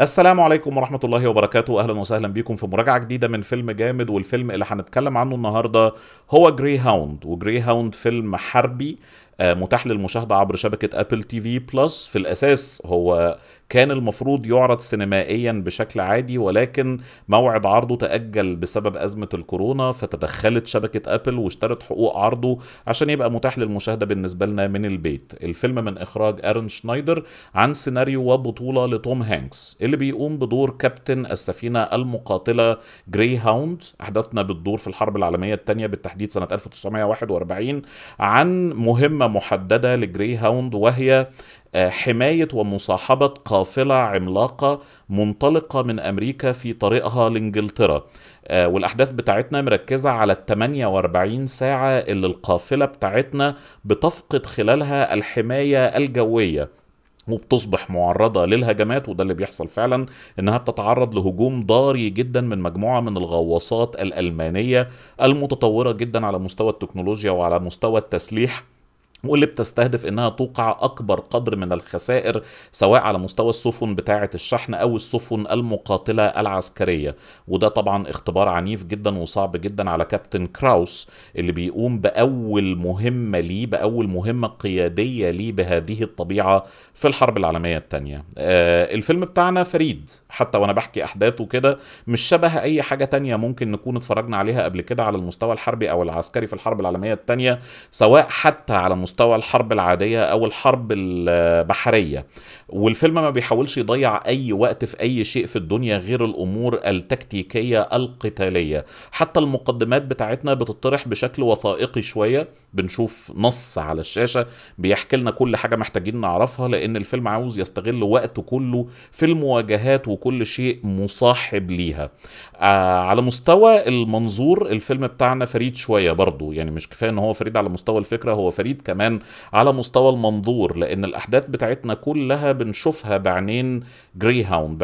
السلام عليكم ورحمة الله وبركاته أهلا وسهلا بيكم في مراجعة جديدة من فيلم جامد والفيلم اللي هنتكلم عنه النهاردة هو جري هاوند وجري هاوند فيلم حربي آه، متاح للمشاهدة عبر شبكة أبل تي في بلس في الأساس هو كان المفروض يعرض سينمائيا بشكل عادي ولكن موعد عرضه تأجل بسبب أزمة الكورونا فتدخلت شبكة أبل واشترت حقوق عرضه عشان يبقى متاح للمشاهدة بالنسبة لنا من البيت الفيلم من إخراج أرن شنايدر عن سيناريو وبطولة لتوم هانكس اللي بيقوم بدور كابتن السفينة المقاتلة جري هاوند أحداثنا بتدور في الحرب العالمية الثانية بالتحديد سنة 1941 عن مهمة محددة لجري هاوند وهي آه، حماية ومصاحبة قافلة عملاقة منطلقة من أمريكا في طريقها لإنجلترا آه، والأحداث بتاعتنا مركزة على ال 48 ساعة اللي القافلة بتاعتنا بتفقد خلالها الحماية الجوية وبتصبح معرضه للهجمات وده اللي بيحصل فعلا انها بتتعرض لهجوم ضاري جدا من مجموعه من الغواصات الالمانيه المتطوره جدا على مستوى التكنولوجيا وعلى مستوى التسليح واللي بتستهدف انها توقع اكبر قدر من الخسائر سواء على مستوى السفن بتاعه الشحن او السفن المقاتله العسكريه وده طبعا اختبار عنيف جدا وصعب جدا على كابتن كراوس اللي بيقوم باول مهمه ليه باول مهمه قياديه ليه بهذه الطبيعه في الحرب العالميه الثانيه آه الفيلم بتاعنا فريد حتى وانا بحكي احداثه كده مش شبه اي حاجه تانية ممكن نكون اتفرجنا عليها قبل كده على المستوى الحربي او العسكري في الحرب العالميه الثانيه سواء حتى على مستوى مستوى الحرب العاديه او الحرب البحريه والفيلم ما بيحاولش يضيع اي وقت في اي شيء في الدنيا غير الامور التكتيكيه القتاليه حتى المقدمات بتاعتنا بتطرح بشكل وثائقي شويه بنشوف نص على الشاشه بيحكي لنا كل حاجه محتاجين نعرفها لان الفيلم عاوز يستغل وقته كله في المواجهات وكل شيء مصاحب ليها آه على مستوى المنظور الفيلم بتاعنا فريد شويه برضه يعني مش كفايه ان هو فريد على مستوى الفكره هو فريد كمان كمان على مستوى المنظور لان الاحداث بتاعتنا كلها بنشوفها بعينين جري هاوند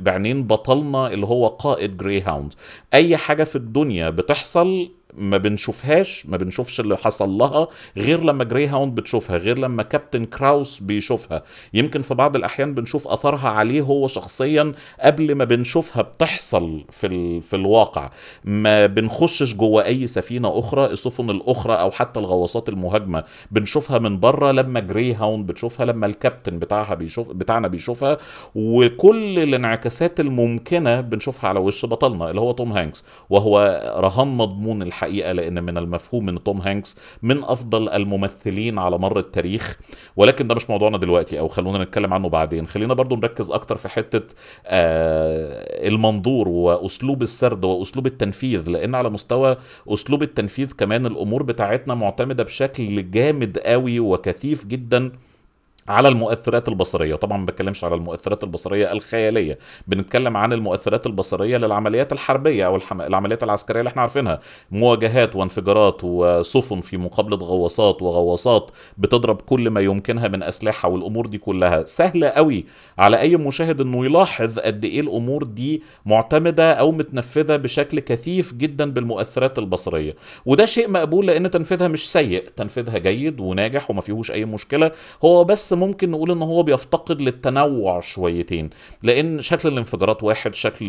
بعينين بطلنا اللي هو قائد جري هاوند اي حاجه في الدنيا بتحصل ما بنشوفهاش ما بنشوفش اللي حصل لها غير لما جري هاوند بتشوفها غير لما كابتن كراوس بيشوفها يمكن في بعض الاحيان بنشوف اثرها عليه هو شخصيا قبل ما بنشوفها بتحصل في ال... في الواقع ما بنخشش جوه اي سفينه اخرى السفن الاخرى او حتى الغواصات المهاجمه بنشوفها من بره لما جري هاوند بتشوفها لما الكابتن بتاعها بيشوف بتاعنا بيشوفها وكل الانعكاسات الممكنه بنشوفها على وش بطلنا اللي هو توم هانكس وهو رهان مضمون الح... الحقيقة لأن من المفهوم أن توم هانكس من أفضل الممثلين على مر التاريخ ولكن ده مش موضوعنا دلوقتي أو خلونا نتكلم عنه بعدين خلينا برضو نركز أكتر في حتة آه المنظور وأسلوب السرد وأسلوب التنفيذ لأن على مستوى أسلوب التنفيذ كمان الأمور بتاعتنا معتمدة بشكل جامد قوي وكثيف جدا على المؤثرات البصريه طبعا ما بتكلمش على المؤثرات البصريه الخياليه بنتكلم عن المؤثرات البصريه للعمليات الحربيه او الحم... العمليات العسكريه اللي احنا عارفينها مواجهات وانفجارات وسفن في مقابله غواصات وغواصات بتضرب كل ما يمكنها من اسلحه والامور دي كلها سهله قوي على اي مشاهد انه يلاحظ قد ايه الامور دي معتمده او متنفذه بشكل كثيف جدا بالمؤثرات البصريه وده شيء مقبول لان تنفيذها مش سيء تنفيذها جيد وناجح وما فيهوش اي مشكله هو بس ممكن نقول ان هو بيفتقد للتنوع شويتين لان شكل الانفجارات واحد شكل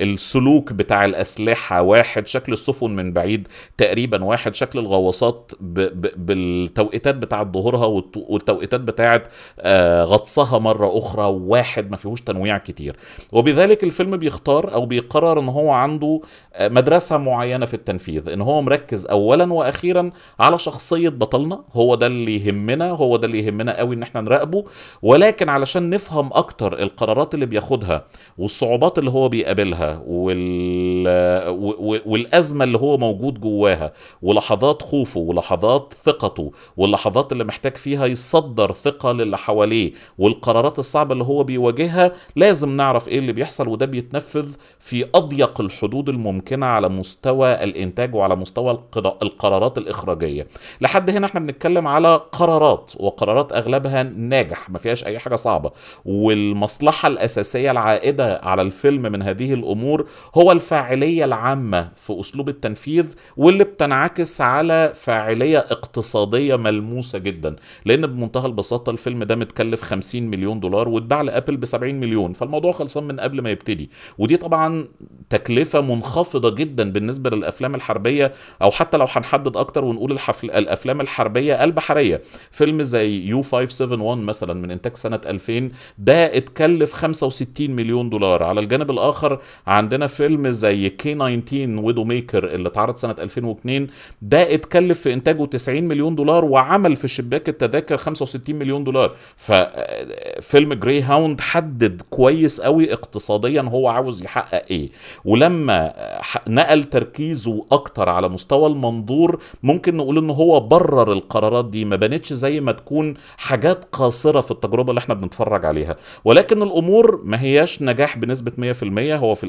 السلوك بتاع الاسلحه واحد شكل السفن من بعيد تقريبا واحد شكل الغواصات بالتوقيتات بتاعه ظهورها والتوقيتات بتاعه آه، غطسها مره اخرى واحد ما فيهوش تنويع كتير وبذلك الفيلم بيختار او بيقرر ان هو عنده آه، مدرسه معينه في التنفيذ ان هو مركز اولا واخيرا على شخصيه بطلنا هو ده اللي يهمنا هو ده اللي يهمنا قوي ان احنا نراقبه ولكن علشان نفهم اكتر القرارات اللي بياخدها والصعوبات اللي هو بيقابلها وال... والازمه اللي هو موجود جواها ولحظات خوفه ولحظات ثقته واللحظات اللي محتاج فيها يصدر ثقه للي حواليه والقرارات الصعبه اللي هو بيواجهها لازم نعرف ايه اللي بيحصل وده بيتنفذ في اضيق الحدود الممكنه على مستوى الانتاج وعلى مستوى القرارات الاخراجيه لحد هنا احنا بنتكلم على قرارات وقرارات أغلى اغلبها ناجح ما فيهاش اي حاجه صعبه والمصلحه الاساسيه العائده على الفيلم من هذه الامور هو الفاعليه العامه في اسلوب التنفيذ واللي بتنعكس على فاعليه اقتصاديه ملموسه جدا لان بمنتهى البساطه الفيلم ده متكلف 50 مليون دولار واتباع لابل ب 70 مليون فالموضوع خلصان من قبل ما يبتدي ودي طبعا تكلفه منخفضه جدا بالنسبه للافلام الحربيه او حتى لو هنحدد اكتر ونقول الحفل... الافلام الحربيه البحريه فيلم زي يوفا 571 مثلا من انتاج سنه 2000 ده اتكلف 65 مليون دولار على الجانب الاخر عندنا فيلم زي كي 19 ويدو ميكر اللي اتعرض سنه 2002 ده اتكلف في انتاجه 90 مليون دولار وعمل في شباك التذاكر 65 مليون دولار ففيلم جري هاوند حدد كويس قوي اقتصاديا هو عاوز يحقق ايه ولما نقل تركيزه اكتر على مستوى المنظور ممكن نقول ان هو برر القرارات دي ما بانتش زي ما تكون حاجات قاصرة في التجربة اللي احنا بنتفرج عليها ولكن الأمور ما هياش نجاح بنسبة 100% هو في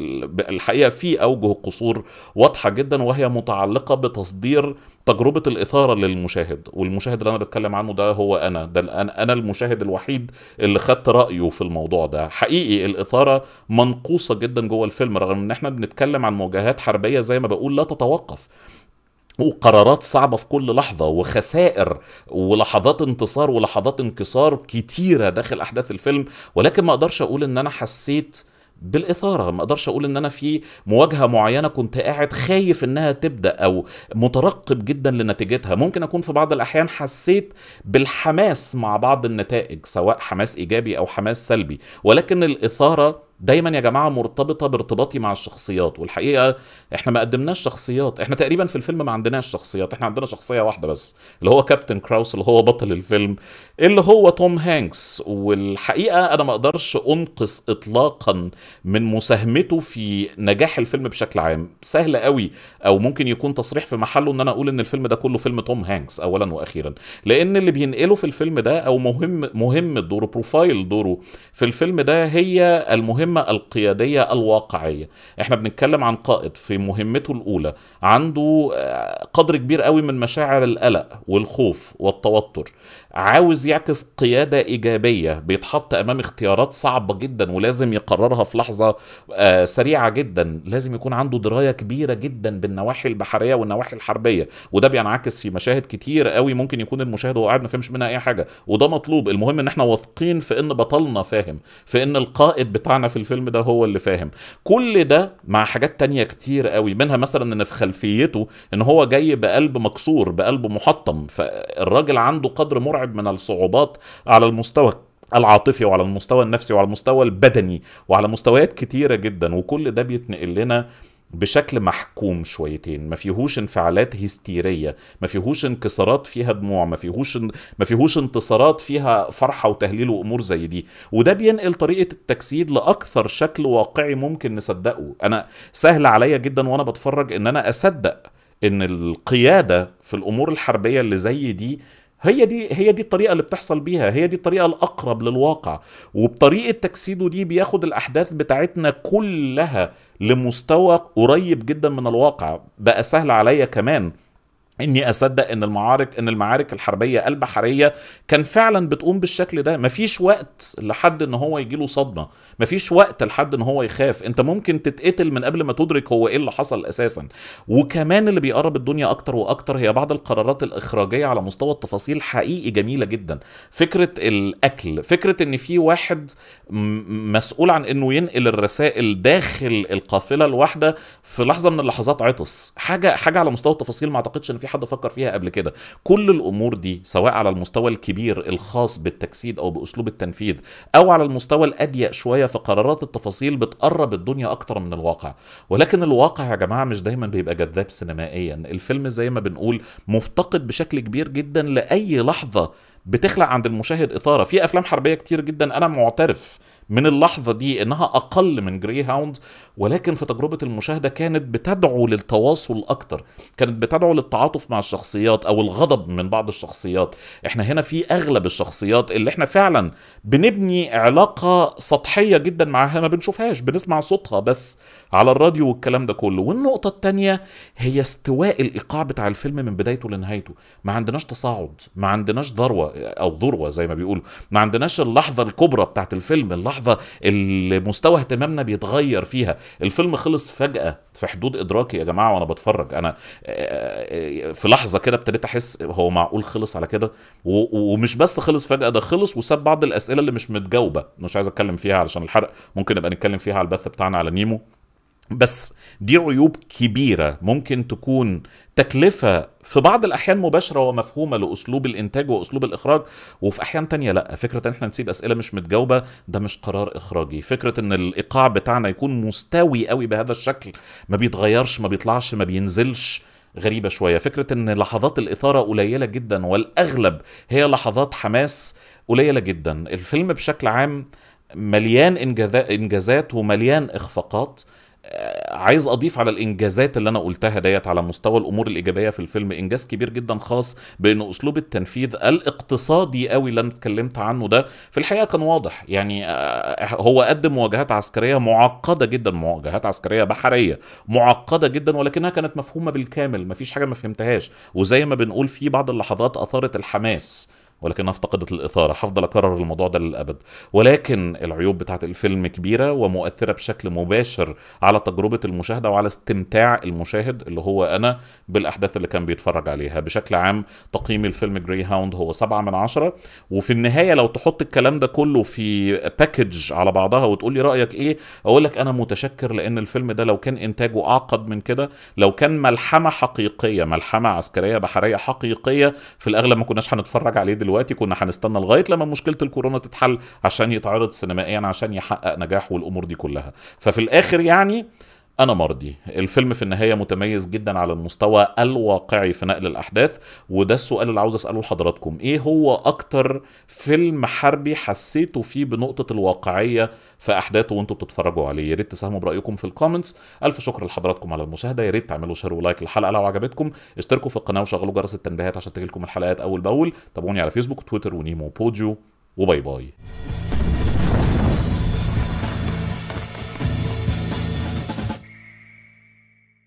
الحقيقة في أوجه قصور واضحة جدا وهي متعلقة بتصدير تجربة الإثارة للمشاهد والمشاهد اللي أنا بتكلم عنه ده هو أنا ده أنا المشاهد الوحيد اللي خدت رأيه في الموضوع ده حقيقي الإثارة منقوصة جدا جوه الفيلم رغم إن احنا بنتكلم عن مواجهات حربية زي ما بقول لا تتوقف وقرارات صعبة في كل لحظة وخسائر ولحظات انتصار ولحظات انكسار كتيرة داخل أحداث الفيلم ولكن ما أقدرش أقول إن أنا حسيت بالاثاره ما اقدرش اقول ان انا في مواجهه معينه كنت قاعد خايف انها تبدا او مترقب جدا لنتيجتها ممكن اكون في بعض الاحيان حسيت بالحماس مع بعض النتائج سواء حماس ايجابي او حماس سلبي ولكن الاثاره دايما يا جماعه مرتبطه بارتباطي مع الشخصيات والحقيقه احنا ما قدمناش شخصيات احنا تقريبا في الفيلم ما عندناش شخصيات احنا عندنا شخصيه واحده بس اللي هو كابتن كراوس اللي هو بطل الفيلم اللي هو توم هانكس والحقيقه انا ما اقدرش انقص اطلاقا من مساهمته في نجاح الفيلم بشكل عام سهل قوي او ممكن يكون تصريح في محله ان انا اقول ان الفيلم ده كله فيلم توم هانكس اولا واخيرا لان اللي بينقله في الفيلم ده او مهم مهم دوره بروفايل دوره في الفيلم ده هي المهم المهمة القيادية الواقعية احنا بنتكلم عن قائد في مهمته الأولى عنده آه، قدر كبير قوي من مشاعر القلق والخوف والتوتر عاوز يعكس قيادة إيجابية بيتحط أمام اختيارات صعبة جدا ولازم يقررها في لحظة آه، سريعة جدا لازم يكون عنده دراية كبيرة جدا بالنواحي البحرية والنواحي الحربية وده بينعكس في مشاهد كتير قوي ممكن يكون المشاهد وهو قاعد ما فهمش منها أي حاجة وده مطلوب المهم إن احنا واثقين في إن بطلنا فاهم في إن القائد بتاعنا في الفيلم ده هو اللي فاهم كل ده مع حاجات تانية كتير قوي منها مثلا ان في خلفيته ان هو جاي بقلب مكسور بقلب محطم فالراجل عنده قدر مرعب من الصعوبات على المستوى العاطفي وعلى المستوى النفسي وعلى المستوى البدني وعلى مستويات كتيره جدا وكل ده بيتنقل لنا بشكل محكوم شويتين ما فيهوش انفعالات هستيريه ما فيهوش انكسارات فيها دموع ما فيهوش ما فيهوش انتصارات فيها فرحه وتهليل وامور زي دي وده بينقل طريقه التجسيد لاكثر شكل واقعي ممكن نصدقه انا سهل عليا جدا وانا بتفرج ان انا اصدق ان القياده في الامور الحربيه اللي زي دي هي دي هي دي الطريقه اللي بتحصل بيها هي دي الطريقه الاقرب للواقع وبطريقه تجسيده دي بياخد الاحداث بتاعتنا كلها لمستوى قريب جدا من الواقع بقى سهل عليا كمان اني اصدق ان المعارك ان المعارك الحربيه البحريه كان فعلا بتقوم بالشكل ده مفيش وقت لحد ان هو يجيله صدمه مفيش وقت لحد ان هو يخاف انت ممكن تتقتل من قبل ما تدرك هو ايه اللي حصل اساسا وكمان اللي بيقرب الدنيا اكتر واكتر هي بعض القرارات الاخراجيه على مستوى التفاصيل حقيقي جميله جدا فكره الاكل فكره ان في واحد مسؤول عن انه ينقل الرسائل داخل القافله الواحده في لحظه من اللحظات عطس حاجه حاجه على مستوى التفاصيل ما اعتقدش ان في حد فكر فيها قبل كده كل الامور دي سواء على المستوى الكبير الخاص بالتجسيد او باسلوب التنفيذ او على المستوى الاضيق شويه في قرارات التفاصيل بتقرب الدنيا اكتر من الواقع ولكن الواقع يا جماعه مش دايما بيبقى جذاب سينمائيا الفيلم زي ما بنقول مفتقد بشكل كبير جدا لاي لحظه بتخلق عند المشاهد اثاره في افلام حربيه كتير جدا انا معترف من اللحظة دي انها اقل من جري هاوند ولكن في تجربة المشاهدة كانت بتدعو للتواصل اكتر كانت بتدعو للتعاطف مع الشخصيات او الغضب من بعض الشخصيات احنا هنا في اغلب الشخصيات اللي احنا فعلا بنبني علاقة سطحية جدا معاها ما بنشوفهاش بنسمع صوتها بس على الراديو والكلام ده كله والنقطة التانية هي استواء الايقاع بتاع الفيلم من بدايته لنهايته ما عندناش تصاعد ما عندناش ذروة او ذروة زي ما بيقولوا ما عندناش اللحظة الكبرى بتاعت الفيلم اللحظة اللحظه اللي مستوى اهتمامنا بيتغير فيها الفيلم خلص فجاه في حدود ادراكي يا جماعه وانا بتفرج انا آه، آه، في لحظه كده ابتديت احس هو معقول خلص على كده ومش بس خلص فجاه ده خلص وساب بعض الاسئله اللي مش متجاوبه مش عايز اتكلم فيها علشان الحرق ممكن نبقى نتكلم فيها على البث بتاعنا على نيمو بس دي عيوب كبيره ممكن تكون تكلفه في بعض الاحيان مباشره ومفهومه لاسلوب الانتاج واسلوب الاخراج وفي احيان تانية لا فكره ان احنا نسيب اسئله مش متجاوبه ده مش قرار اخراجي فكره ان الايقاع بتاعنا يكون مستوي قوي بهذا الشكل ما بيتغيرش ما بيطلعش ما بينزلش غريبة شوية فكرة ان لحظات الاثارة قليلة جدا والاغلب هي لحظات حماس قليلة جدا الفيلم بشكل عام مليان انجازات ومليان اخفاقات عايز اضيف على الانجازات اللي انا قلتها ديت على مستوى الامور الايجابيه في الفيلم انجاز كبير جدا خاص بان اسلوب التنفيذ الاقتصادي قوي اللي انا اتكلمت عنه ده في الحقيقه كان واضح يعني آه، آه، هو قدم مواجهات عسكريه معقده جدا مواجهات عسكريه بحريه معقده جدا ولكنها كانت مفهومه بالكامل مفيش حاجه ما فهمتهاش وزي ما بنقول في بعض اللحظات اثارت الحماس ولكنها افتقدت الاثاره هفضل اكرر الموضوع ده للابد ولكن العيوب بتاعه الفيلم كبيره ومؤثره بشكل مباشر على تجربه المشاهده وعلى استمتاع المشاهد اللي هو انا بالاحداث اللي كان بيتفرج عليها بشكل عام تقييم الفيلم جري هاوند هو سبعة من عشرة وفي النهايه لو تحط الكلام ده كله في باكج على بعضها وتقول لي رايك ايه اقول لك انا متشكر لان الفيلم ده لو كان انتاجه اعقد من كده لو كان ملحمه حقيقيه ملحمه عسكريه بحريه حقيقيه في الاغلب ما كناش هنتفرج عليه دلوقتي دلوقتي كنا هنستنى لغايه لما مشكله الكورونا تتحل عشان يتعرض سينمائيا عشان يحقق نجاح والامور دي كلها ففي الاخر يعني انا مرضي الفيلم في النهايه متميز جدا على المستوى الواقعي في نقل الاحداث وده السؤال اللي عاوز اساله لحضراتكم ايه هو اكتر فيلم حربي حسيتوا فيه بنقطه الواقعيه في احداثه وانتوا بتتفرجوا عليه يا ريت تساهموا برايكم في الكومنتس الف شكر لحضراتكم على المشاهده يا ريت تعملوا شير ولايك للحلقه لو عجبتكم اشتركوا في القناه وشغلوا جرس التنبيهات عشان تجيلكم الحلقات اول باول تابعوني على فيسبوك وتويتر ونيمو بوديو وباي باي